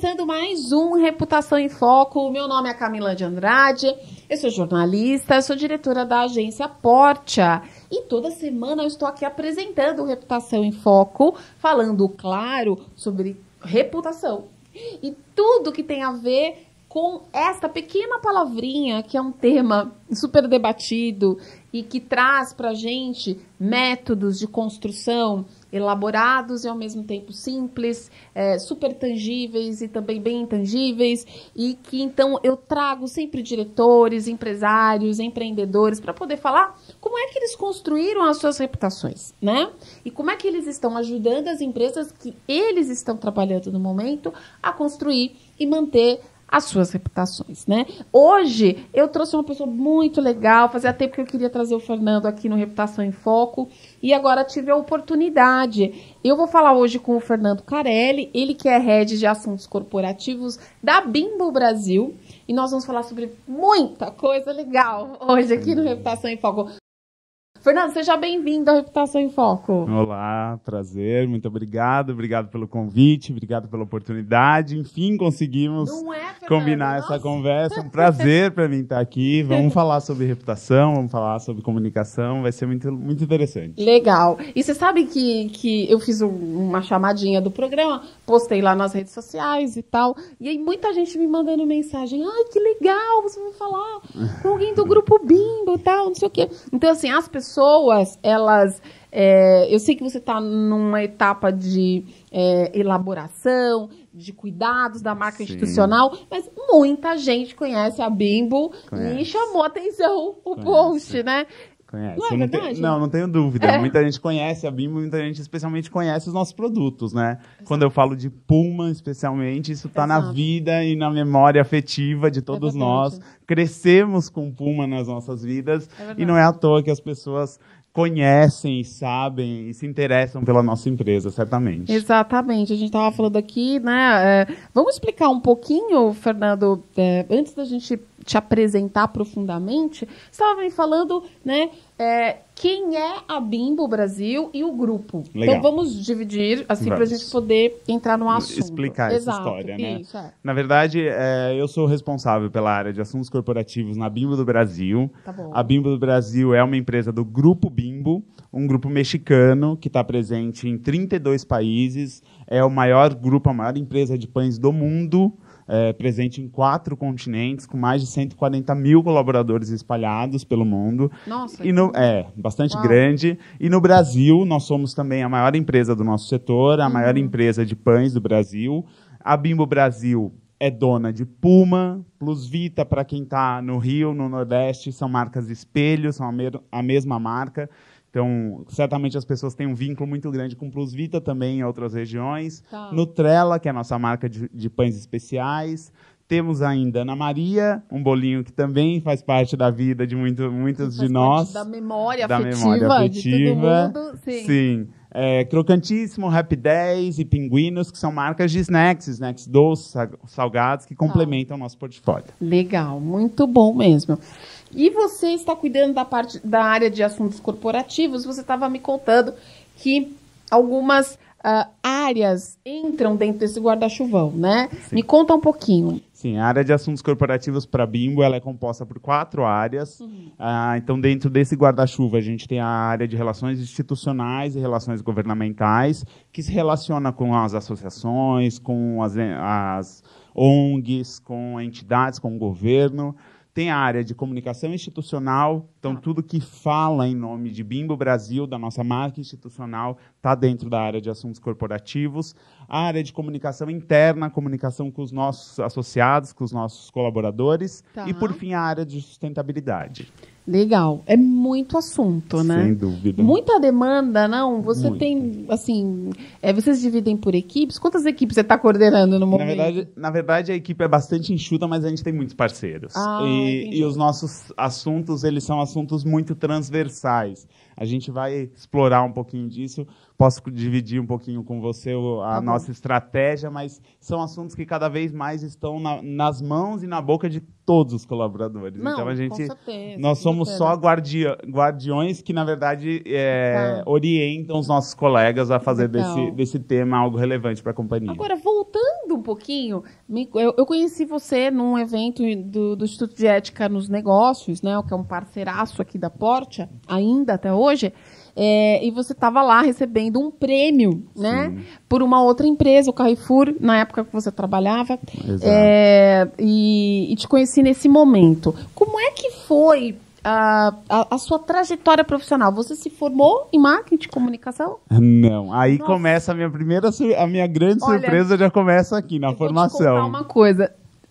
começando mais um Reputação em Foco. Meu nome é Camila de Andrade, eu sou jornalista, sou diretora da agência Portia. E toda semana eu estou aqui apresentando o Reputação em Foco, falando, claro, sobre reputação e tudo que tem a ver com esta pequena palavrinha, que é um tema super debatido e que traz para gente métodos de construção elaborados e ao mesmo tempo simples, é, super tangíveis e também bem intangíveis, e que então eu trago sempre diretores, empresários, empreendedores para poder falar como é que eles construíram as suas reputações, né? E como é que eles estão ajudando as empresas que eles estão trabalhando no momento a construir e manter as suas reputações, né? Hoje eu trouxe uma pessoa muito legal, fazia tempo que eu queria trazer o Fernando aqui no Reputação em Foco e agora tive a oportunidade. Eu vou falar hoje com o Fernando Carelli, ele que é head de assuntos corporativos da Bimbo Brasil e nós vamos falar sobre muita coisa legal hoje aqui no uhum. Reputação em Foco. Fernando, seja bem-vindo à Reputação em Foco. Olá, prazer, muito obrigado, obrigado pelo convite, obrigado pela oportunidade. Enfim, conseguimos é, combinar Nossa. essa conversa. Um prazer para mim estar aqui. Vamos falar sobre reputação, vamos falar sobre comunicação, vai ser muito, muito interessante. Legal. E você sabe que, que eu fiz uma chamadinha do programa, postei lá nas redes sociais e tal, e aí muita gente me mandando mensagem: ai, que legal, você vai falar com alguém do grupo Bimbo e tal, não sei o quê. Então, assim, as pessoas pessoas, elas. É, eu sei que você está numa etapa de é, elaboração, de cuidados da marca Sim. institucional, mas muita gente conhece a Bimbo conhece. e chamou atenção o conhece. post, né? Conhece. Não, é não, tem, não, não, tenho dúvida. É. Muita gente conhece a BIM, muita gente especialmente conhece os nossos produtos, né? Exato. Quando eu falo de Puma, especialmente, isso está na vida e na memória afetiva de é todos é nós. Crescemos com Puma nas nossas vidas é e não é à toa que as pessoas conhecem, sabem e se interessam pela nossa empresa, certamente. Exatamente. A gente estava falando aqui, né? É, vamos explicar um pouquinho, Fernando, antes da gente te apresentar profundamente, você estava me falando, né, é, quem é a Bimbo Brasil e o grupo. Então, Legal. Então vamos dividir, assim, para a gente poder entrar no assunto. Explicar Exato, essa história, né? Isso, é. Na verdade, é, eu sou responsável pela área de assuntos corporativos na Bimbo do Brasil. Tá a Bimbo do Brasil é uma empresa do Grupo Bimbo, um grupo mexicano que está presente em 32 países, é o maior grupo, a maior empresa de pães do mundo é, presente em quatro continentes, com mais de 140 mil colaboradores espalhados pelo mundo. Nossa! E no, é, bastante Uau. grande. E no Brasil, nós somos também a maior empresa do nosso setor, a uhum. maior empresa de pães do Brasil. A Bimbo Brasil é dona de Puma, Plus Vita, para quem está no Rio, no Nordeste, são marcas espelhos são a, me a mesma marca. Então, certamente as pessoas têm um vínculo muito grande com Plus Vita também em outras regiões. Tá. Nutrela, que é a nossa marca de, de pães especiais. Temos ainda Ana Maria, um bolinho que também faz parte da vida de muito, muitos de nós. Da memória da afetiva, memória afetiva. de todo mundo. Sim. Sim. É, Crocantíssimo, Happy 10 e Pinguinos, que são marcas de snacks, snacks doces, salgados, que tá. complementam o nosso portfólio. Legal, muito bom mesmo. E você está cuidando da parte da área de assuntos corporativos, você estava me contando que algumas uh, áreas entram dentro desse guarda-chuvão, né? Sim. Me conta um pouquinho. Sim, a área de assuntos corporativos para Bimbo ela é composta por quatro áreas. Uhum. Ah, então, dentro desse guarda-chuva, a gente tem a área de relações institucionais e relações governamentais, que se relaciona com as associações, com as, eh, as ONGs, com entidades, com o governo tem a área de comunicação institucional, então, tudo que fala em nome de Bimbo Brasil, da nossa marca institucional, está dentro da área de assuntos corporativos. A área de comunicação interna, comunicação com os nossos associados, com os nossos colaboradores. Tá. E, por fim, a área de sustentabilidade. Legal. É muito assunto, né? Sem dúvida. Muita demanda, não? Você tem, assim, é, vocês dividem por equipes? Quantas equipes você está coordenando no momento? Na verdade, na verdade, a equipe é bastante enxuta, mas a gente tem muitos parceiros. Ah, e, e, os nossos assuntos, eles são assuntos muito transversais. A gente vai explorar um pouquinho disso posso dividir um pouquinho com você a tá nossa estratégia, mas são assuntos que cada vez mais estão na, nas mãos e na boca de todos os colaboradores. Não, então a gente, certeza, nós somos só guardiões que na verdade é, tá. orientam os nossos colegas a fazer então. desse, desse tema algo relevante para a companhia. Agora voltando um pouquinho, me, eu, eu, conheci você num evento do, do Instituto de Ética nos Negócios, né, que é um parceiraço aqui da Portia, ainda até hoje. É, e você estava lá recebendo um prêmio, né? Por uma outra empresa, o Carrefour, na época que você trabalhava. É, e, e, te conheci nesse momento. Como é que foi a, a, a, sua trajetória profissional? Você se formou em marketing de comunicação? Não. Aí Nossa. começa a minha primeira, a minha grande Olha, surpresa já começa aqui na eu formação. Vou te contar uma coisa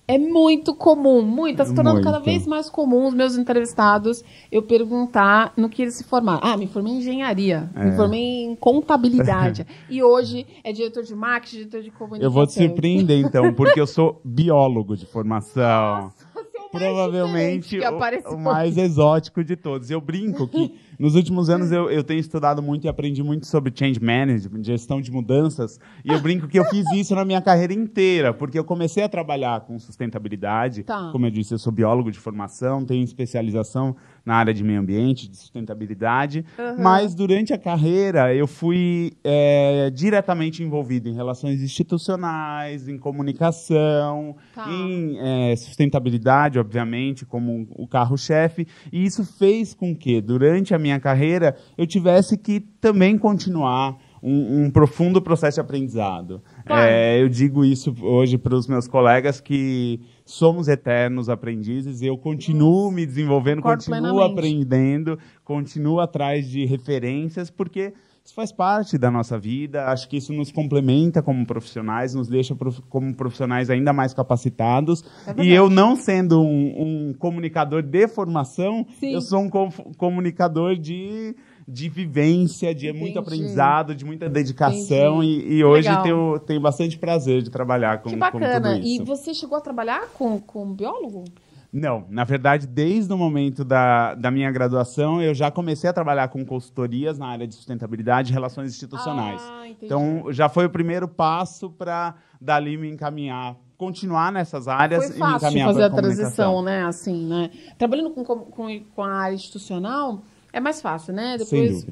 é muito comum, muito. Está se tornando muito. cada vez mais comum os meus entrevistados eu perguntar no que eles se formaram. Ah, me formei em engenharia, é. me formei em contabilidade. e hoje é diretor de marketing, diretor de comunicação. Eu vou te surpreender, então, porque eu sou biólogo de formação. Nossa, você é o mais provavelmente o, o mais exótico de todos. Eu brinco que Nos últimos anos hum. eu, eu tenho estudado muito e aprendi muito sobre change management, gestão de mudanças, e eu brinco que eu fiz isso na minha carreira inteira, porque eu comecei a trabalhar com sustentabilidade. Tá. Como eu disse, eu sou biólogo de formação, tenho especialização na área de meio ambiente, de sustentabilidade, uhum. mas durante a carreira eu fui é, diretamente envolvido em relações institucionais, em comunicação, tá. em é, sustentabilidade, obviamente, como o carro-chefe, e isso fez com que, durante a minha minha carreira, eu tivesse que também continuar um, um profundo processo de aprendizado. Claro. É, eu digo isso hoje para os meus colegas que somos eternos aprendizes. Eu continuo me desenvolvendo, continuo plenamente. aprendendo, continuo atrás de referências, porque isso faz parte da nossa vida, acho que isso nos complementa como profissionais, nos deixa prof... como profissionais ainda mais capacitados. É e eu, não sendo um, um comunicador de formação, Sim. eu sou um co comunicador de de vivência, de Entendi. muito aprendizado, de muita dedicação. E, e hoje tenho, tenho bastante prazer de trabalhar com, que bacana. com tudo isso. E você chegou a trabalhar com, com biólogo? Não, na verdade, desde o momento da, da minha graduação, eu já comecei a trabalhar com consultorias na área de sustentabilidade e relações institucionais. Ah, então, já foi o primeiro passo para dali me encaminhar, continuar nessas áreas foi e me encaminhar fazer a transição, né? Assim, né? Trabalhando com, com, com a área institucional, é mais fácil, né? Depois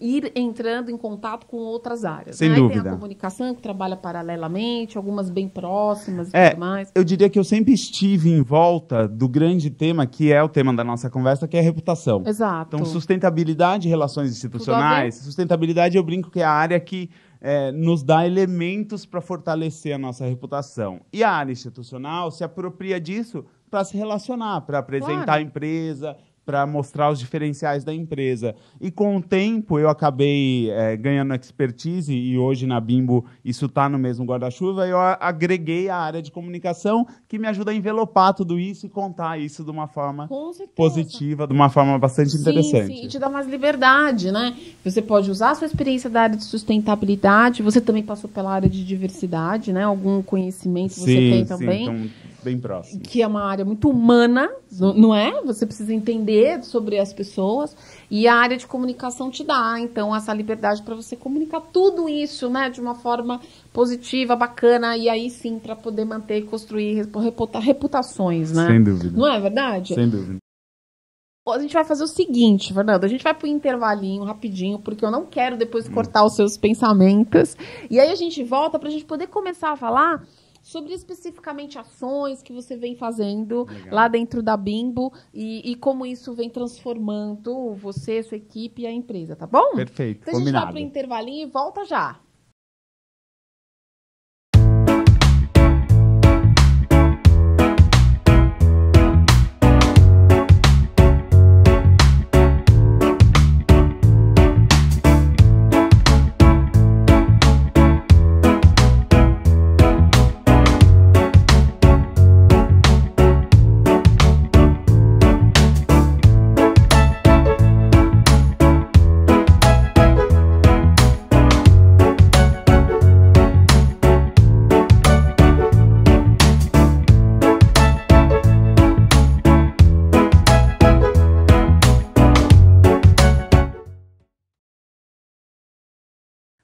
ir entrando em contato com outras áreas. Sem né? dúvida. Tem a comunicação que trabalha paralelamente, algumas bem próximas e é, tudo mais. Eu diria que eu sempre estive em volta do grande tema que é o tema da nossa conversa, que é a reputação. Exato. Então, sustentabilidade, relações institucionais. Sustentabilidade, eu brinco que é a área que é, nos dá elementos para fortalecer a nossa reputação. E a área institucional se apropria disso para se relacionar, para apresentar claro. a empresa, para mostrar os diferenciais da empresa. E com o tempo eu acabei é, ganhando expertise e hoje na Bimbo isso está no mesmo guarda-chuva. Eu agreguei a área de comunicação que me ajuda a envelopar tudo isso e contar isso de uma forma positiva, de uma forma bastante interessante. Sim, e te dá mais liberdade, né? Você pode usar a sua experiência da área de sustentabilidade, você também passou pela área de diversidade, né? Algum conhecimento você tem também. Sim, então Bem próximo. Que é uma área muito humana, não é? Você precisa entender sobre as pessoas. E a área de comunicação te dá, então, essa liberdade para você comunicar tudo isso, né? De uma forma positiva, bacana. E aí sim, para poder manter e construir reputações, né? Sem dúvida. Não é verdade? Sem dúvida. A gente vai fazer o seguinte, Fernando, a gente vai o intervalinho rapidinho, porque eu não quero depois hum. cortar os seus pensamentos. E aí a gente volta para a gente poder começar a falar sobre especificamente ações que você vem fazendo Legal. lá dentro da Bimbo e, e, como isso vem transformando você, sua equipe e a empresa, tá bom? Perfeito. Então combinado. a gente vai pro intervalinho e volta já.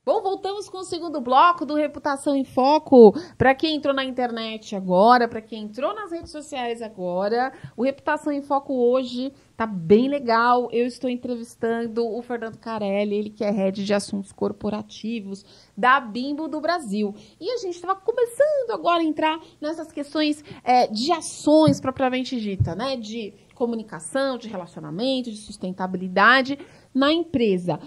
Bom, voltamos com o segundo bloco do Reputação em Foco. Para quem entrou na internet agora, para quem entrou nas redes sociais agora, o Reputação em Foco hoje tá bem legal. Eu estou entrevistando o Fernando Carelli, ele que é head de assuntos corporativos da Bimbo do Brasil. E a gente estava começando agora a entrar nessas questões é, de ações propriamente dita, né? De comunicação, de relacionamento, de sustentabilidade na empresa.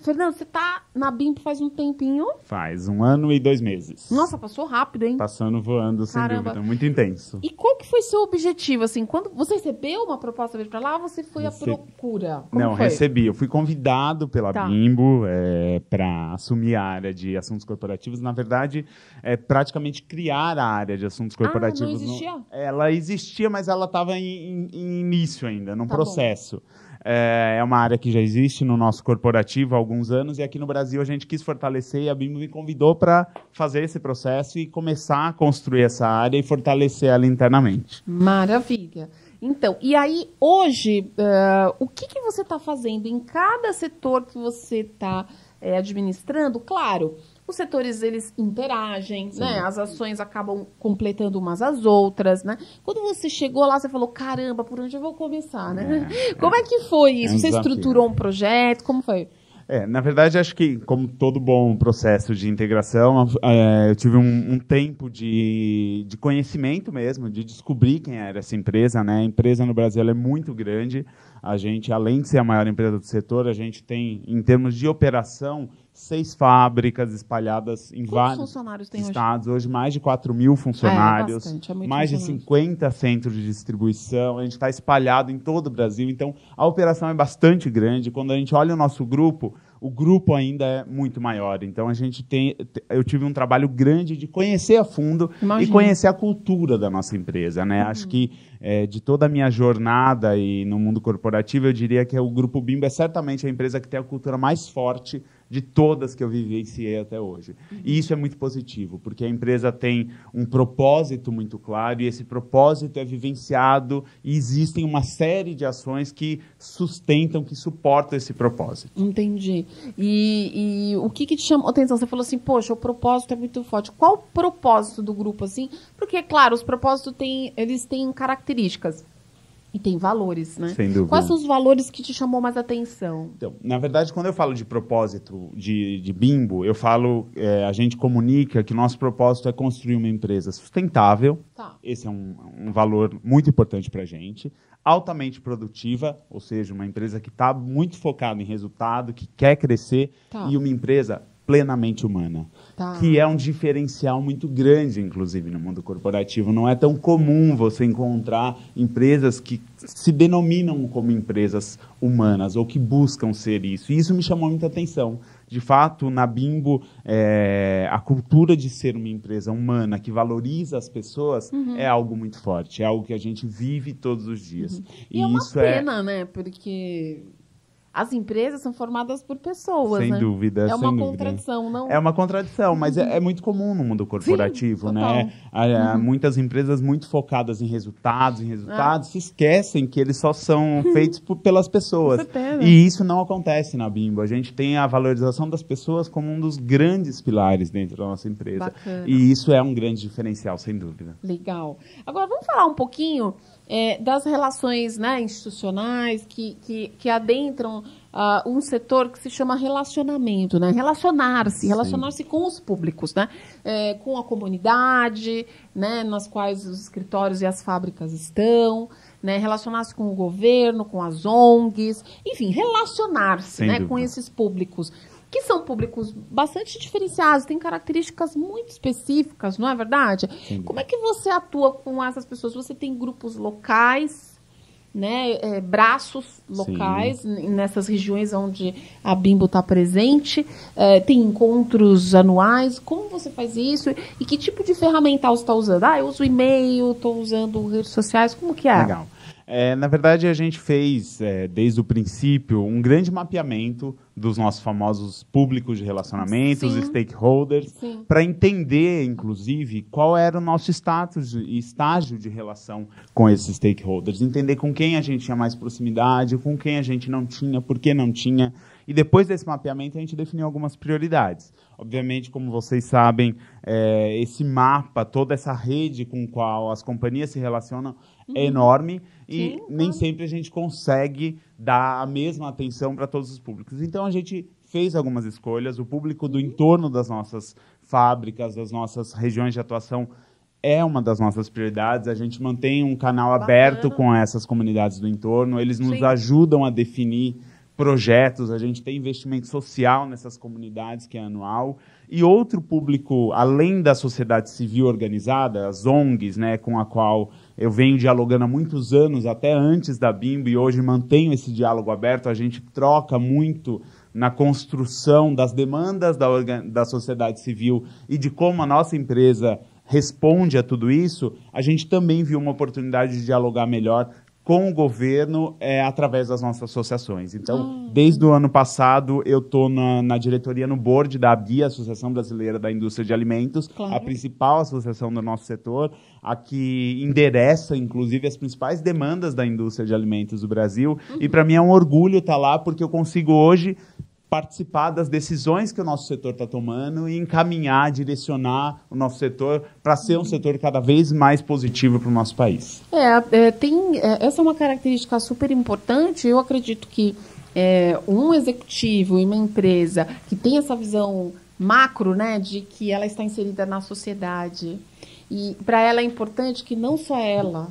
Fernando, você tá na BIMP faz um tempinho? Faz, um ano e dois meses. Nossa, passou rápido, hein? Passando, voando, sem Caramba. dúvida, muito intenso. E qual que foi seu objetivo, assim? Quando você recebeu uma proposta para ir lá, você foi Rece... à procura? Como Não, foi? recebi. Eu fui convidado pela tá. Bimbo é, para assumir a área de assuntos corporativos. Na verdade, é praticamente criar a área de assuntos corporativos. Ah, não existia? No... Ela existia, mas ela estava em, em, em, início ainda, num tá processo. Bom. É, é uma área que já existe no nosso corporativo há alguns anos e aqui no Brasil a gente quis fortalecer e a BIM me convidou para fazer esse processo e começar a construir essa área e fortalecer ela internamente. Maravilha. Então, e aí hoje, uh, o que, que você está fazendo em cada setor que você está é, eh, administrando? Claro, os setores eles interagem, né? Sim. né? As ações acabam completando umas às outras, né? Quando você chegou lá, você falou, caramba, por onde eu vou começar, né? É, como é, é, que foi isso? É um você estruturou um projeto? Como foi? É, na verdade, acho que, como todo bom processo de integração, é, eu tive um, um tempo de, de, conhecimento mesmo, de descobrir quem era essa empresa. Né? A empresa no Brasil é muito grande. A gente, além de ser a maior empresa do setor, a gente tem, em termos de operação, seis fábricas espalhadas em Quantos vários estados. Hoje? hoje? mais de 4 mil funcionários, é, é bastante, é mais de 50 centros de distribuição. A gente está espalhado em todo o Brasil, então a operação é bastante grande. Quando a gente olha o nosso grupo, o grupo ainda é muito maior. Então a gente tem, eu tive um trabalho grande de conhecer a fundo Imagina. e conhecer a cultura da nossa empresa, né? Uhum. Acho que é, de toda a minha jornada e no mundo corporativo, eu diria que é o grupo Bimbo é certamente a empresa que tem a cultura mais forte de todas que eu vivenciei até hoje. E isso é muito positivo, porque a empresa tem um propósito muito claro e esse propósito é vivenciado e existem uma série de ações que sustentam, que suportam esse propósito. Entendi. E, e o que, que te chamou atenção? Você falou assim, poxa, o propósito é muito forte. Qual o propósito do grupo, assim? Porque, é claro, os propósitos têm, eles têm características e tem valores, né? Sem dúvida. Quais são os valores que te chamou mais atenção? Então, na verdade, quando eu falo de propósito de, de bimbo, eu falo, é, a gente comunica que nosso propósito é construir uma empresa sustentável. Tá. Esse é um, um valor muito importante para a gente. Altamente produtiva, ou seja, uma empresa que está muito focada em resultado, que quer crescer, tá. e uma empresa plenamente humana, tá. que é um diferencial muito grande, inclusive no mundo corporativo. Não é tão comum você encontrar empresas que se denominam como empresas humanas ou que buscam ser isso. E isso me chamou muita atenção. De fato, na Bimbo, é, a cultura de ser uma empresa humana que valoriza as pessoas uhum. é algo muito forte, é algo que a gente vive todos os dias. Uhum. E, é e é isso uma pena, é... né? Porque as empresas são formadas por pessoas, sem né? dúvida, é uma contradição, não? É uma contradição, mas é, uhum. é muito comum no mundo corporativo, Sim, né? Há, uhum. Muitas empresas muito focadas em resultados, em resultados, ah. se esquecem que eles só são feitos por, pelas pessoas. E isso não acontece na Bimbo. A gente tem a valorização das pessoas como um dos grandes pilares dentro da nossa empresa. Bacana. E isso é um grande diferencial, sem dúvida. Legal. Agora vamos falar um pouquinho é, das relações né, institucionais que, que, que adentram uh, um setor que se chama relacionamento, né? relacionar-se, relacionar-se com os públicos, né? É, com a comunidade, né, nas quais os escritórios e as fábricas estão. Né, relacionar-se com o governo, com as ONGs, enfim, relacionar-se né, com esses públicos que são públicos bastante diferenciados, têm características muito específicas, não é verdade? Como é que você atua com essas pessoas? Você tem grupos locais, né, é, braços locais Sim. nessas regiões onde a Bimbo está presente, é, tem encontros anuais, como você faz isso e que tipo de ferramenta você está usando? Ah, eu uso e-mail, estou usando redes sociais, como que é? Legal. É, na verdade, a gente fez, é, desde o princípio, um grande mapeamento dos nossos famosos públicos de relacionamento, os stakeholders, para entender, inclusive, qual era o nosso status e estágio de relação com esses stakeholders, entender com quem a gente tinha mais proximidade, com quem a gente não tinha, por que não tinha. E depois desse mapeamento, a gente definiu algumas prioridades. Obviamente, como vocês sabem, é, esse mapa, toda essa rede com qual as companhias se relacionam, é uhum. é enorme e Sim, nem sempre a gente consegue dar a mesma atenção para todos os públicos. Então a gente fez algumas escolhas, o público do uhum. entorno das nossas fábricas, das nossas regiões de atuação é uma das nossas prioridades. A gente mantém um canal Bacana. aberto com essas comunidades do entorno, eles nos Sim. ajudam a definir projetos, a gente tem investimento social nessas comunidades que é anual. E outro público, além da sociedade civil organizada, as ONGs, né, com a qual eu venho dialogando há muitos anos, até antes da Bimbo, e hoje mantenho esse diálogo aberto. A gente troca muito na construção das demandas da, da sociedade civil e de como a nossa empresa responde a tudo isso. A gente também viu uma oportunidade de dialogar melhor com o governo é, através das nossas associações. Então, ah. desde o ano passado, eu estou na, na, diretoria, no board da ABDI, Associação Brasileira da Indústria de Alimentos, claro. a principal associação do nosso setor, a que endereça, inclusive, as principais demandas da indústria de alimentos do Brasil. Uhum. E para mim é um orgulho estar tá lá, porque eu consigo hoje participar das decisões que o nosso setor está tomando e encaminhar, direcionar o nosso setor para ser um uhum. setor cada vez mais positivo para o nosso país. É, é tem, é, essa é uma característica super importante. Eu acredito que é, um executivo e uma empresa que tem essa visão macro, né, de que ela está inserida na sociedade e para ela é importante que não só ela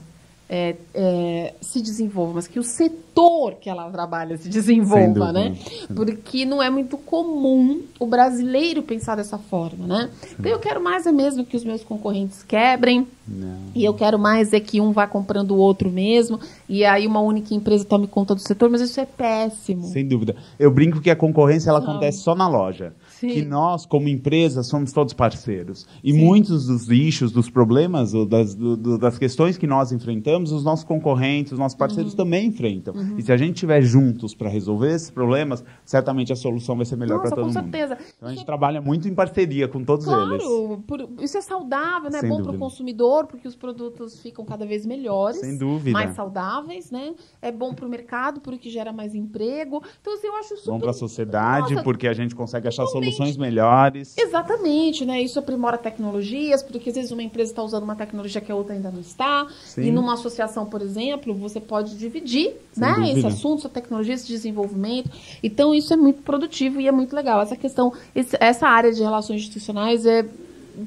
é, é, se desenvolva, mas que o setor setor que ela trabalha se desenvolva, né? Porque não é muito comum o brasileiro pensar dessa forma, né? Então eu quero mais é mesmo que os meus concorrentes quebrem. Não. E eu quero mais é que um vá comprando o outro mesmo. E aí uma única empresa tome conta do setor, mas isso é péssimo. Sem dúvida. Eu brinco que a concorrência ela acontece só na loja. Sim. Que nós, como empresa, somos todos parceiros. E Sim. muitos dos lixos, dos problemas, das, do, das questões que nós enfrentamos, os nossos concorrentes, os nossos parceiros uhum. também enfrentam. Uhum. Uhum. E se a gente estiver juntos para resolver esses problemas, certamente a solução vai ser melhor para todo mundo. Com certeza. Então a gente trabalha muito em parceria com todos claro, eles. Claro, isso é saudável, né? Sem é bom para o consumidor, porque os produtos ficam cada vez melhores. Sem dúvida. Mais saudáveis, né? É bom para o mercado, porque gera mais emprego. Então, assim, eu acho super... Bom para a sociedade, Nossa, porque a gente consegue achar totalmente. soluções melhores. Exatamente, né? Isso aprimora tecnologias, porque às vezes uma empresa está usando uma tecnologia que a outra ainda não está. Sim. E numa associação, por exemplo, você pode dividir, Sem né? abordar esse assunto, essa tecnologia, esse desenvolvimento. Então, isso é muito produtivo e é muito legal. Essa questão, essa área de relações institucionais é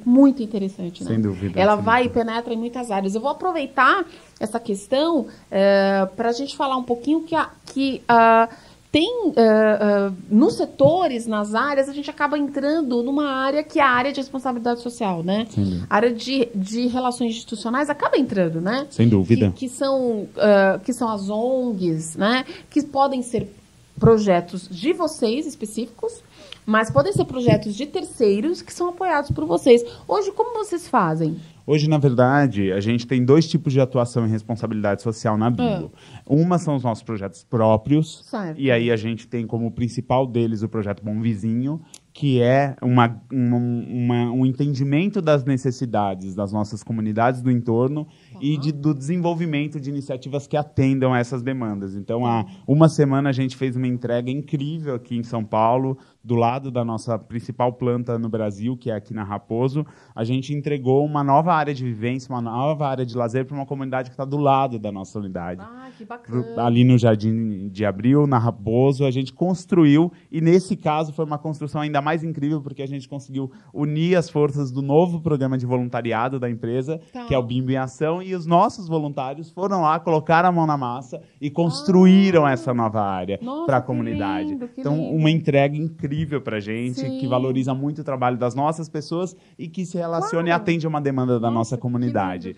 muito interessante, né? Sem dúvida. Ela sem vai dúvida. e penetra em muitas áreas. Eu vou aproveitar essa questão é, eh, para a gente falar um pouquinho que, a, que a, tem uh, uh, nos setores, nas áreas, a gente acaba entrando numa área que é a área de responsabilidade social, né? Sim. A área de, de relações institucionais acaba entrando, né? Sem dúvida. Que, que são, uh, que são as ONGs, né? Que podem ser projetos de vocês específicos, mas podem ser projetos de terceiros que são apoiados por vocês. Hoje, como vocês fazem? Hoje, na verdade, a gente tem dois tipos de atuação e responsabilidade social na Bio. É. Uma são os nossos projetos próprios, certo. e aí a gente tem como principal deles o projeto Bom Vizinho, que é uma, uma, uma, um entendimento das necessidades das nossas comunidades do entorno uhum. e de, do desenvolvimento de iniciativas que atendam a essas demandas. Então, há uma semana a gente fez uma entrega incrível aqui em São Paulo, do lado da nossa principal planta no Brasil, que é aqui na Raposo. A gente entregou uma nova área de vivência, uma nova área de lazer para uma comunidade que está do lado da nossa unidade. Ah, que bacana! Ali no Jardim de Abril, na Raposo, a gente construiu, e nesse caso foi uma construção ainda mais incrível porque a gente conseguiu unir as forças do novo programa de voluntariado da empresa, tá. que é o Bimbo em Ação, e os nossos voluntários foram lá, colocaram a mão na massa e construíram ah. essa nova área para a comunidade. Que lindo, que então, lindo. uma entrega incrível para a gente, Sim. que valoriza muito o trabalho das nossas pessoas e que se relaciona claro. e atende a uma demanda da nossa, nossa comunidade.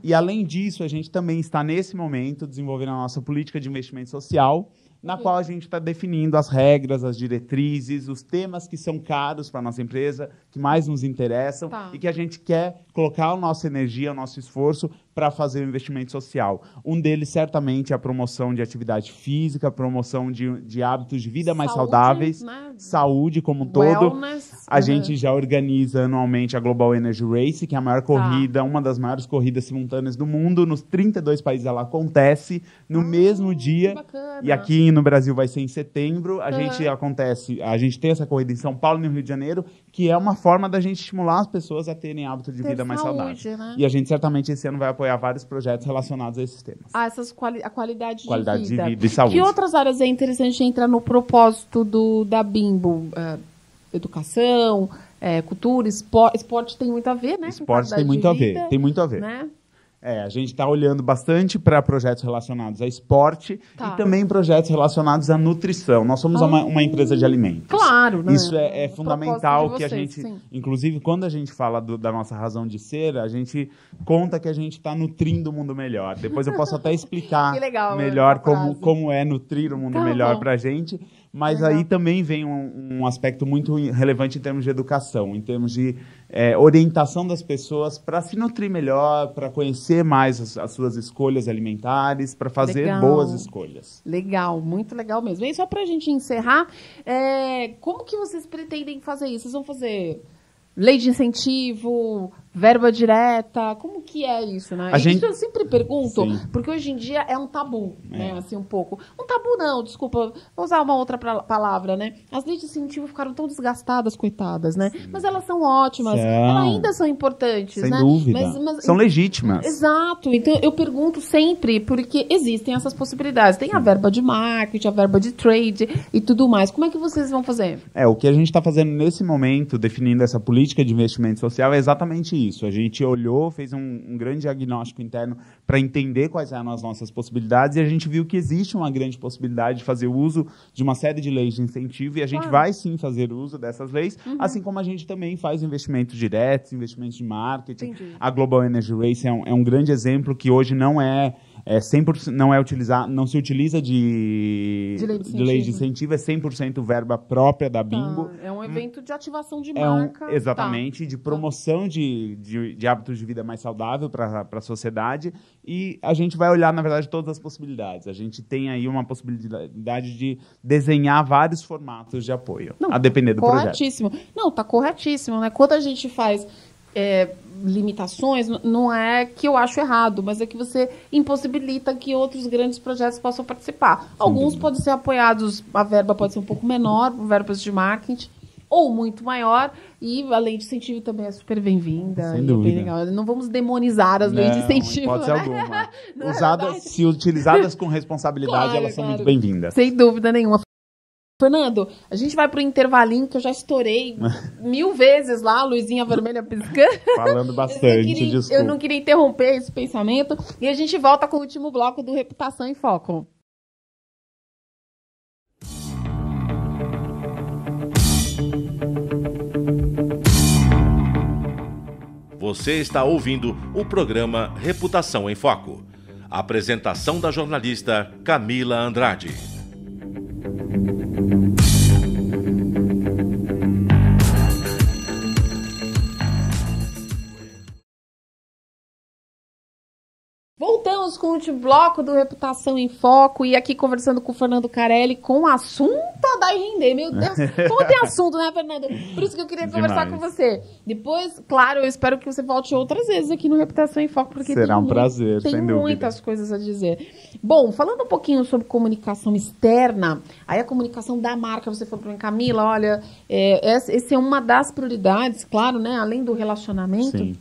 E além disso, a gente também está nesse momento desenvolvendo a nossa política de investimento social na qual a gente está definindo as regras, as diretrizes, os temas que são caros para a nossa empresa, que mais nos interessam tá. e que a gente quer colocar a nossa energia, o nosso esforço para fazer o investimento social. Um deles, certamente, é a promoção de atividade física, promoção de, de hábitos de vida mais saudáveis, né? saúde como um todo. A uhum. gente já organiza anualmente a Global Energy Race, que é a maior tá. corrida, tá. uma das maiores corridas simultâneas do mundo. Nos 32 países ela acontece no hum, mesmo dia. E aqui no Brasil vai ser em setembro. A uhum. gente acontece, a gente tem essa corrida em São Paulo e no Rio de Janeiro, que é uma forma da gente estimular as pessoas a terem hábito de Ter vida mais saúde, saudável. Né? E a gente certamente esse ano vai apoiar vários projetos relacionados a esses temas. Ah, essas quali a qualidade, qualidade de vida. Qualidade de vida e saúde. Que outras áreas é interessante entrar no propósito do, da Bimbo? É, educação, é, cultura, esporte, esporte tem muito a ver, né? Esporte tem muito a ver, tem muito a ver. Né? É, a gente está olhando bastante para projetos relacionados a esporte tá. e também projetos relacionados à nutrição. Nós somos ah, uma, uma, empresa de alimentos. Claro, né? Isso é, é fundamental vocês, que a gente, sim. inclusive, quando a gente fala do, da nossa razão de ser, a gente conta que a gente está nutrindo o mundo melhor. Depois eu posso até explicar legal, né? melhor como, como é nutrir o mundo tá melhor para a gente. Mas uhum. aí também vem um, um, aspecto muito relevante em termos de educação, em termos de é, orientação das pessoas para se nutrir melhor, para conhecer mais as, as, suas escolhas alimentares, para fazer legal. boas escolhas. Legal, muito legal mesmo. E só para a gente encerrar, é, como que vocês pretendem fazer isso? Vocês vão fazer lei de incentivo, verba direta, como que é isso, né? A isso gente... eu sempre pergunto, Sim. porque hoje em dia é um tabu, é. né? Assim, um pouco. Um tabu não, desculpa, vou usar uma outra pra, palavra, né? As leis de incentivo ficaram tão desgastadas, coitadas, né? Sim. Mas elas são ótimas, elas ainda são importantes, Sem né? Dúvida. Mas, mas... são legítimas. Exato. Então eu pergunto sempre, porque existem essas possibilidades. Tem Sim. a verba de marketing, a verba de trade e tudo mais. Como é que vocês vão fazer? É, o que a gente está fazendo nesse momento, definindo essa política de investimento social, é exatamente isso isso. A gente olhou, fez um, um grande diagnóstico interno para entender quais eram as nossas possibilidades e a gente viu que existe uma grande possibilidade de fazer uso de uma série de leis de incentivo e a gente claro. vai sim fazer uso dessas leis, uhum. assim como a gente também faz investimentos diretos, investimentos de marketing. Entendi. A Global Energy Race é um, é um grande exemplo que hoje não é é 100%, não é utilizar, não se utiliza de, de lei de incentivo, de lei de incentivo é 100% verba própria da Bingo. Tá. É um hum. evento de ativação de é marca. Um, tá. exatamente, tá. de promoção de, de, de, hábitos de vida mais saudável para a sociedade e a gente vai olhar, na verdade, todas as possibilidades. A gente tem aí uma possibilidade de desenhar vários formatos de apoio, não, a depender do corretíssimo. projeto. Corretíssimo. Não, tá corretíssimo, né? Quando a gente faz é, limitações, não é que eu acho errado, mas é que você impossibilita que outros grandes projetos possam participar. Alguns podem ser apoiados, a verba pode ser um pouco menor, verbas de marketing, ou muito maior, e a lei de incentivo também é super bem-vinda. Sem dúvida. não vamos demonizar as não, leis de incentivo. Pode ser né? alguma. É Usadas, é se utilizadas com responsabilidade, claro, elas claro. são muito bem-vindas. Sem dúvida nenhuma. Fernando, a gente vai pro intervalinho que eu já estourei mil vezes lá, a luzinha vermelha piscando. Falando bastante, eu queria, desculpa. Eu não queria interromper esse pensamento. E a gente volta com o último bloco do Reputação em Foco. Você está ouvindo o programa Reputação em Foco. Apresentação da jornalista Camila Andrade. Thank you. com o bloco do Reputação em Foco e aqui conversando com o Fernando Carelli com o assunto da RND. Meu Deus, como tem é assunto, né, Fernando? Por isso que eu queria Demais. conversar com você. Depois, claro, eu espero que você volte outras vezes aqui no Reputação em Foco, porque Será tem, um prazer, tem sem muitas dúvida. coisas a dizer. Bom, falando um pouquinho sobre comunicação externa, aí a comunicação da marca, você falou para mim, Camila, olha, é, essa é uma das prioridades, claro, né? Além do relacionamento. Sim.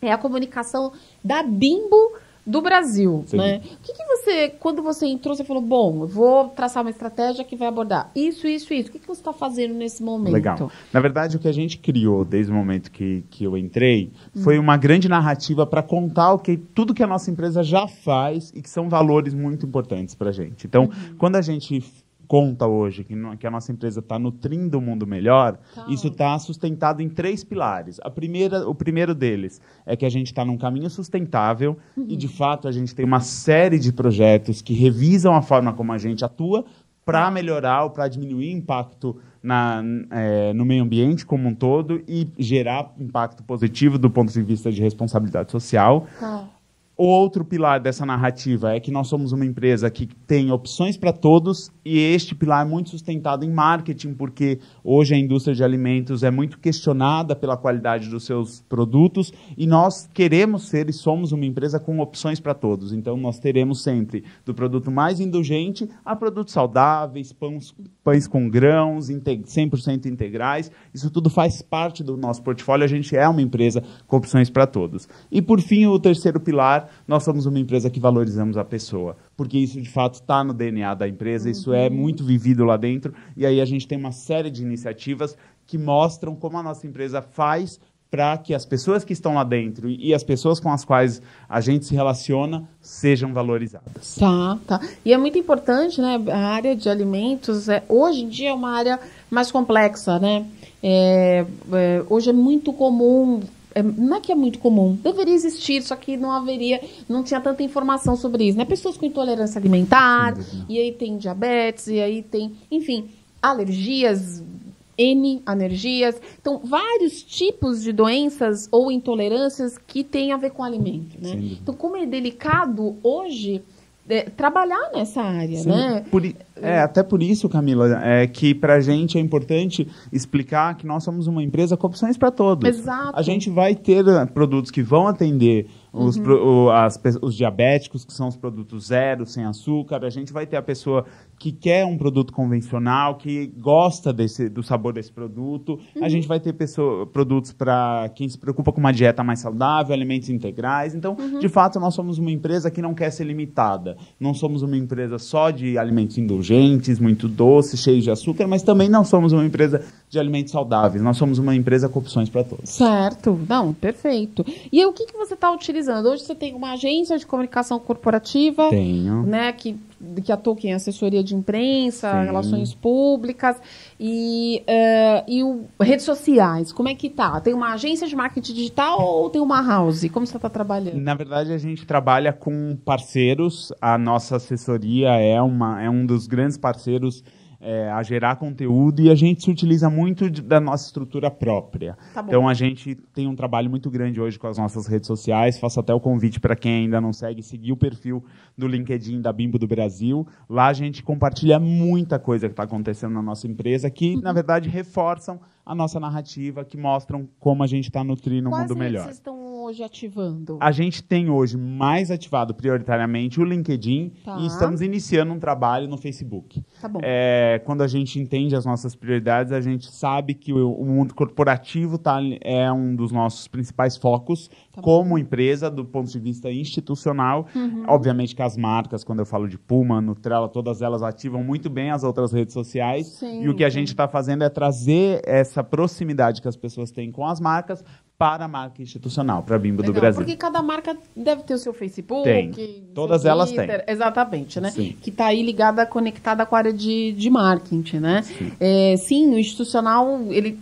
É a comunicação da Bimbo do Brasil, Sim. né? O que, que, você, quando você entrou, você falou, bom, eu vou traçar uma estratégia que vai abordar isso, isso, isso. O que, que você está fazendo nesse momento? Legal. Na verdade, o que a gente criou desde o momento que, que eu entrei hum. foi uma grande narrativa para contar o que tudo que a nossa empresa já faz e que são valores muito importantes para a gente. Então, uhum. quando a gente conta hoje, que, que a nossa empresa está nutrindo o um mundo melhor, tá. isso está sustentado em três pilares. A primeira, o primeiro deles é que a gente está num caminho sustentável uhum. e, de fato, a gente tem uma série de projetos que revisam a forma como a gente atua para melhorar ou para diminuir impacto na, é, no meio ambiente como um todo e gerar impacto positivo do ponto de vista de responsabilidade social. Tá. O outro pilar dessa narrativa é que nós somos uma empresa que tem opções para todos e este pilar é muito sustentado em marketing, porque hoje a indústria de alimentos é muito questionada pela qualidade dos seus produtos e nós queremos ser e somos uma empresa com opções para todos. Então nós teremos sempre do produto mais indulgente a produtos saudáveis, pães, pães com grãos, 100% integrais. Isso tudo faz parte do nosso portfólio. A gente é uma empresa com opções para todos. E por fim, o terceiro pilar nós somos uma empresa que valorizamos a pessoa, porque isso de fato está no DNA da empresa, uhum. isso é uhum. muito vivido lá dentro, e aí a gente tem uma série de iniciativas que mostram como a nossa empresa faz para que as pessoas que estão lá dentro e as pessoas com as quais a gente se relaciona sejam valorizadas. Tá, tá. E é muito importante, né? A área de alimentos é, hoje em dia é uma área mais complexa, né? É, é, hoje é muito comum é, não é que é muito comum, deveria existir, só que não haveria, não tinha tanta informação sobre isso, né? Pessoas com intolerância alimentar, e aí tem diabetes, e aí tem, enfim, alergias, N alergias. Então, vários tipos de doenças ou intolerâncias que têm a ver com alimento, né? Então, como é delicado hoje é, trabalhar nessa área, Sim, né? Por, é, até por isso, Camila, é que para a gente é importante explicar que nós somos uma empresa com opções para todos. Exato. A gente vai ter ah, produtos que vão atender os, uhum. o, as, os diabéticos, que são os produtos zero, sem açúcar. A gente vai ter a pessoa que quer um produto convencional, que gosta desse, do sabor desse produto. Uhum. A gente vai ter pessoa, produtos para quem se preocupa com uma dieta mais saudável, alimentos integrais. Então, uhum. de fato, nós somos uma empresa que não quer ser limitada. Não somos uma empresa só de alimentos indulgentes, muito doces, cheios de açúcar, mas também não somos uma empresa de alimentos saudáveis. Nós somos uma empresa com opções para todos. Certo, não, perfeito. E o que, que você está utilizando? Hoje você tem uma agência de comunicação corporativa, Tenho. né, que que atua é assessoria de imprensa, Sim. relações públicas e, uh, e o, redes sociais. Como é que tá? Tem uma agência de marketing digital ou tem uma house? Como você está trabalhando? Na verdade, a gente trabalha com parceiros. A nossa assessoria é, uma, é um dos grandes parceiros é, a gerar conteúdo e a gente se utiliza muito de, da nossa estrutura própria. Tá então a gente tem um trabalho muito grande hoje com as nossas redes sociais. Faço até o convite para quem ainda não segue, seguir o perfil do LinkedIn da Bimbo do Brasil. Lá a gente compartilha muita coisa que está acontecendo na nossa empresa que, na verdade, reforçam a nossa narrativa, que mostram como a gente está nutrindo um mundo melhor. Vocês estão hoje ativando? A gente tem hoje mais ativado prioritariamente o LinkedIn tá. e estamos iniciando um trabalho no Facebook. Tá bom. É, quando a gente entende as nossas prioridades, a gente sabe que o, o mundo corporativo tá, é um dos nossos principais focos tá como empresa, do ponto de vista institucional. Uhum. Obviamente que as marcas, quando eu falo de Puma, Nutella, todas elas ativam muito bem as outras redes sociais. Sim, e o que a gente está fazendo é trazer essa proximidade que as pessoas têm com as marcas para a marca institucional, para a Bimbo Legal, do Brasil. Porque cada marca deve ter o seu Facebook. Tem. Todas elas têm. Exatamente, né? Sim. Que está aí ligada, conectada com a área de, de marketing, né? Sim. É, sim, o institucional, ele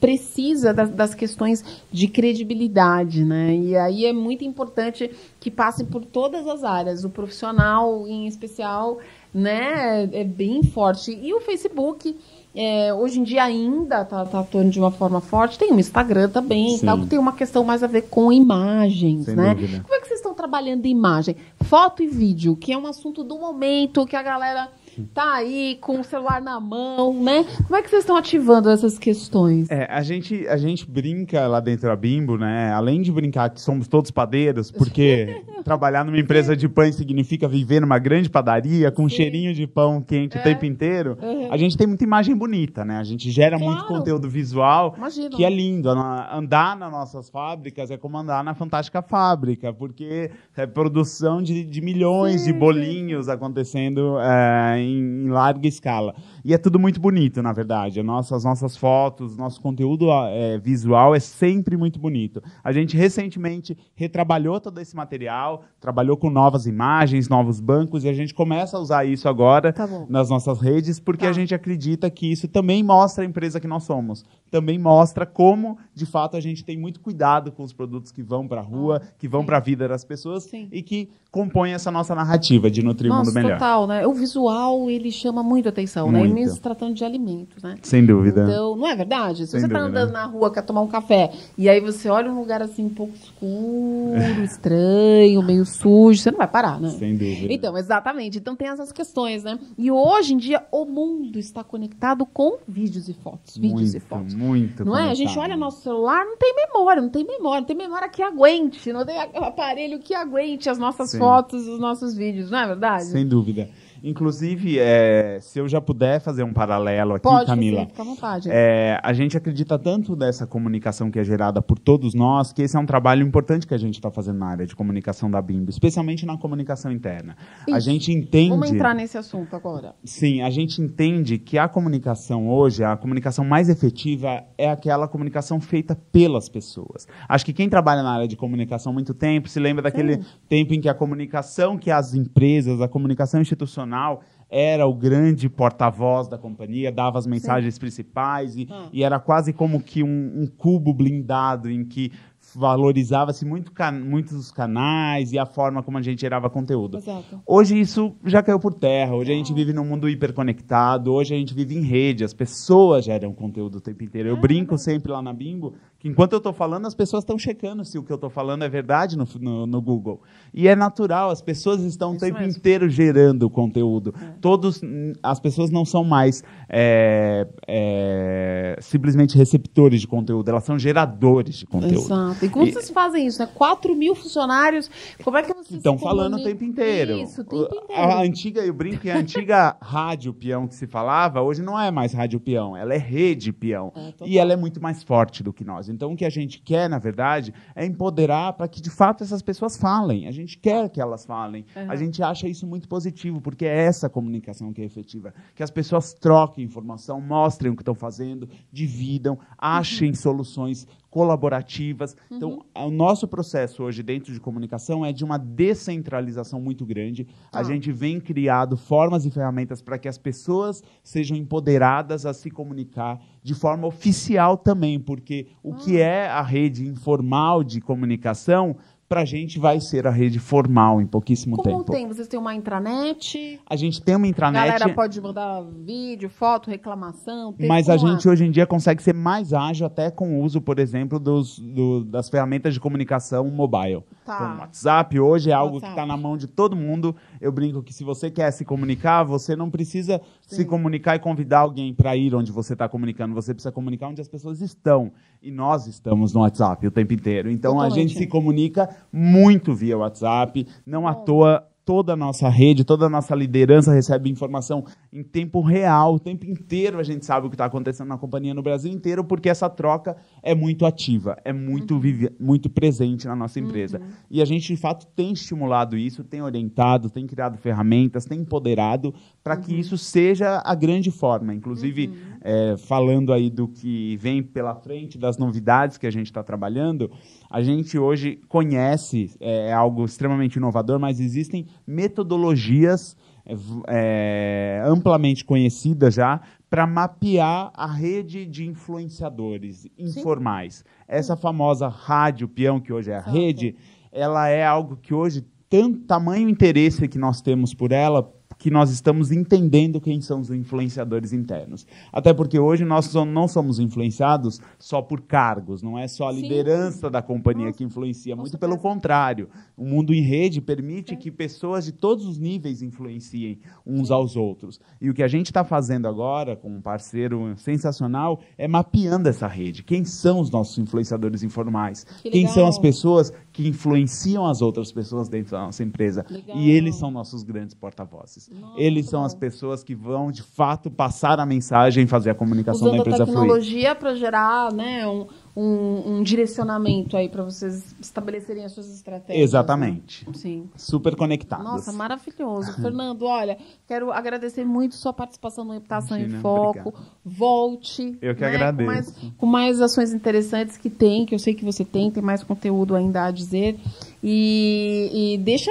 precisa das, das, questões de credibilidade, né? E aí é muito importante que passe por todas as áreas, o profissional em especial né? É, é bem forte. E o Facebook, é, hoje em dia ainda tá, tá atuando de uma forma forte. Tem o Instagram também, Sim. tal, que tem uma questão mais a ver com imagens, Sem né? Dúvida. Como é que vocês estão trabalhando imagem? Foto e vídeo, que é um assunto do momento que a galera tá aí com o celular na mão, né? Como é que vocês estão ativando essas questões? É, a gente, a gente brinca lá dentro da Bimbo, né? Além de brincar que somos todos padeiros, porque trabalhar numa empresa de pães significa viver numa grande padaria com um cheirinho de pão quente é. o tempo é. inteiro. Uhum. A gente tem muita imagem bonita, né? A gente gera claro. muito conteúdo visual que é lindo. Andar nas nossas fábricas é como andar na fantástica fábrica, porque é produção de, de milhões Sim. de bolinhos acontecendo é, em larga escala. E é tudo muito bonito, na verdade. as nossas fotos, nosso conteúdo ah, é, visual é sempre muito bonito. A gente recentemente retrabalhou todo esse material, trabalhou com novas imagens, novos bancos, e a gente começa a usar isso agora tá nas nossas redes, porque tá. a gente acredita que isso também mostra a empresa que nós somos. Também mostra como, de fato, a gente tem muito cuidado com os produtos que vão para a rua, ah, que vão para a vida das pessoas Sim. e que compõem essa nossa narrativa de nutrir o mundo melhor. Total, né? O visual ele chama muito atenção, né? muito. né? Então. tratando de alimentos, né? Sem dúvida. Então, não é verdade? Se Sem você está andando na rua, quer tomar um café, e aí você olha um lugar assim um pouco escuro, estranho, meio sujo, você não vai parar, né? Sem dúvida. Então, exatamente. Então tem essas questões, né? E hoje em dia o mundo está conectado com vídeos e fotos. Vídeos muito, e fotos. Muito. Não conectado. é? A gente olha nosso celular, não tem memória, não tem memória, não tem memória que aguente, não tem aparelho que aguente as nossas Sim. fotos, os nossos vídeos, não é verdade? Sem dúvida. Inclusive, é, se eu já puder fazer um paralelo aqui, Pode, Camila. Sim, fica à vontade. É, a gente acredita tanto nessa comunicação que é gerada por todos nós que esse é um trabalho importante que a gente está fazendo na área de comunicação da BIMB, especialmente na comunicação interna. a gente entende. Vamos entrar nesse assunto agora. Sim, a gente entende que a comunicação hoje, a comunicação mais efetiva é aquela comunicação feita pelas pessoas. Acho que quem trabalha na área de comunicação há muito tempo se lembra daquele sim. tempo em que a comunicação que as empresas, a comunicação institucional jornal era o grande porta-voz da companhia, dava as mensagens Sim. principais e, hum. e, era quase como que um, um, cubo blindado em que valorizava-se muito can muitos canais e a forma como a gente gerava conteúdo. Exato. Hoje isso já caiu por terra. Hoje a gente ah. vive num mundo hiperconectado. Hoje a gente vive em rede. As pessoas geram conteúdo o tempo inteiro. Eu ah, brinco sempre lá na Bimbo que enquanto eu estou falando, as pessoas estão checando se o que eu estou falando é verdade no, no, no, Google. E é natural. As pessoas estão isso o tempo mesmo. inteiro gerando conteúdo. É. Todos, as pessoas não são mais é, é, simplesmente receptores de conteúdo. Elas são geradores de conteúdo. Exato. Exato. E como e... vocês fazem isso, né? 4 mil funcionários, como é que vocês Estão falando o tempo inteiro. Isso, o tempo inteiro. A, a antiga, eu brinco que a antiga rádio peão que se falava, hoje não é mais rádio peão, ela é rede peão. É, e ela é muito mais forte do que nós. Então, o que a gente quer, na verdade, é empoderar para que, de fato, essas pessoas falem. A gente quer que elas falem. Uhum. A gente acha isso muito positivo, porque é essa comunicação que é efetiva. Que as pessoas troquem informação, mostrem o que estão fazendo, dividam, uhum. achem uhum. soluções colaborativas. Uhum. Então, o nosso processo hoje dentro de comunicação é de uma descentralização muito grande. Ah. A gente vem criado formas e ferramentas para que as pessoas sejam empoderadas a se comunicar de forma oficial também, porque o ah. que é a rede informal de comunicação para a gente vai ser a rede formal em pouquíssimo Como tempo. Como tem? Vocês têm uma intranet? A gente tem uma intranet. A galera pode mandar vídeo, foto, reclamação. Texto, mas a gente lá. hoje em dia consegue ser mais ágil até com o uso, por exemplo, dos, do, das ferramentas de comunicação mobile. Tá. O WhatsApp hoje é algo WhatsApp. que está na mão de todo mundo. Eu brinco que se você quer se comunicar, você não precisa Sim. se comunicar e convidar alguém para ir onde você está comunicando. Você precisa comunicar onde as pessoas estão. E nós estamos no WhatsApp o tempo inteiro. Então Totalmente. a gente se comunica muito via WhatsApp. Não à toa toda a nossa rede, toda a nossa liderança recebe informação em tempo real, o tempo inteiro a gente sabe o que está acontecendo na companhia no Brasil inteiro, porque essa troca é muito ativa, é muito, uhum. muito presente na nossa empresa. Uhum. E a gente, de fato, tem estimulado isso, tem orientado, tem criado ferramentas, tem empoderado para uhum. que isso seja a grande forma. Inclusive, é, falando aí do que vem pela frente, das novidades que a gente está trabalhando, a gente hoje conhece, é algo extremamente inovador, mas existem metodologias é, é, amplamente conhecidas já para mapear a rede de influenciadores informais. Sim. Essa famosa rádio peão, que hoje é a rede, ela é algo que hoje tanto tamanho interesse que nós temos por ela, que nós estamos entendendo quem são os influenciadores internos. Até porque hoje nós não somos influenciados só por cargos, não é só a Sim. liderança da companhia Nossa. que influencia, muito Nossa. pelo contrário. O mundo em rede permite que pessoas de todos os níveis influenciem uns Sim. aos outros. E o que a gente está fazendo agora, com um parceiro sensacional, é mapeando essa rede. Quem são os nossos influenciadores informais? Que quem são as pessoas que influenciam as outras pessoas dentro da nossa empresa. Legal. E eles são nossos grandes porta-vozes. Eles são as pessoas que vão, de fato, passar a mensagem e fazer a comunicação Usando da empresa a tecnologia para gerar né, um, um, um direcionamento aí para vocês estabelecerem as suas estratégias. Né? Exatamente. Né? Sim. Super conectados. Nossa, maravilhoso. Fernando, olha, quero agradecer muito sua participação no Reputação em Foco. Obrigado. Volte. Eu que né? agradeço. Com mais, com mais ações interessantes que tem, que eu sei que você tem, tem mais conteúdo ainda a dizer. E, e deixa,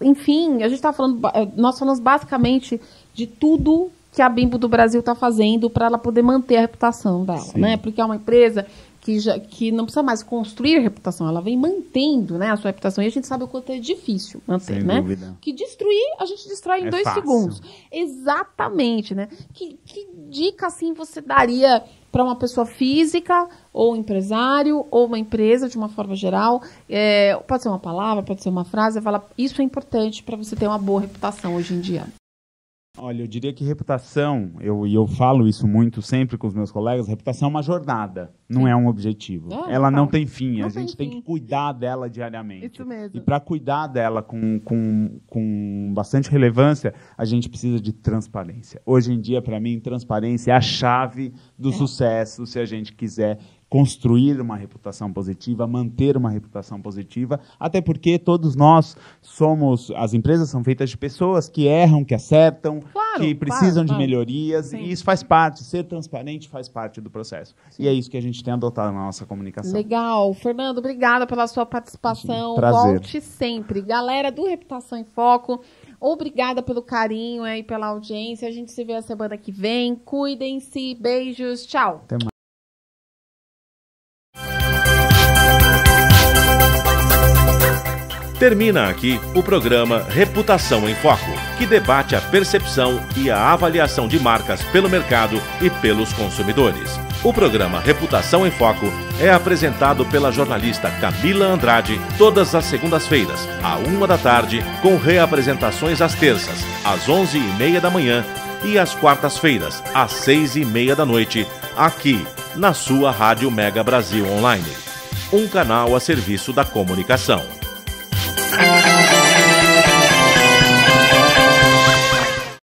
enfim, a gente está falando, nós falamos basicamente de tudo que a Bimbo do Brasil está fazendo para ela poder manter a reputação dela, Sim. né? Porque é uma empresa que, já, que não precisa mais construir a reputação, ela vem mantendo né, a sua reputação. E a gente sabe o quanto é difícil manter, Sem né? Dúvida. Que destruir, a gente destrói em é dois fácil. segundos. Exatamente, né? Que, que dica, assim, você daria para uma pessoa física, ou empresário, ou uma empresa, de uma forma geral? É, pode ser uma palavra, pode ser uma frase. Fala, isso é importante para você ter uma boa reputação hoje em dia. Olha, eu diria que reputação, e eu, eu falo isso muito sempre com os meus colegas, reputação é uma jornada, não é um objetivo. É, ela não, não tem fim, não a gente tem, tem que cuidar dela diariamente. Isso mesmo. E para cuidar dela com, com, com bastante relevância, a gente precisa de transparência. Hoje em dia, para mim, transparência é a chave do é. sucesso se a gente quiser construir uma reputação positiva, manter uma reputação positiva, até porque todos nós somos, as empresas são feitas de pessoas que erram, que acertam, claro, que precisam claro, de melhorias, Sim. e isso faz parte, ser transparente faz parte do processo. Sim. E é isso que a gente tem adotado na nossa comunicação. Legal. Fernando, obrigada pela sua participação. Sim, Volte sempre. Galera do Reputação em Foco, Obrigada pelo carinho e pela audiência. A gente se vê a semana que vem. Cuidem-se. Beijos. Tchau. Até mais. Termina aqui o programa Reputação em Foco, que debate a percepção e a avaliação de marcas pelo mercado e pelos consumidores. O programa Reputação em Foco é apresentado pela jornalista Camila Andrade todas as segundas-feiras, à uma da tarde, com reapresentações às terças, às onze e meia da manhã e às quartas-feiras, às seis e meia da noite, aqui na sua Rádio Mega Brasil Online. Um canal a serviço da comunicação. Thank you.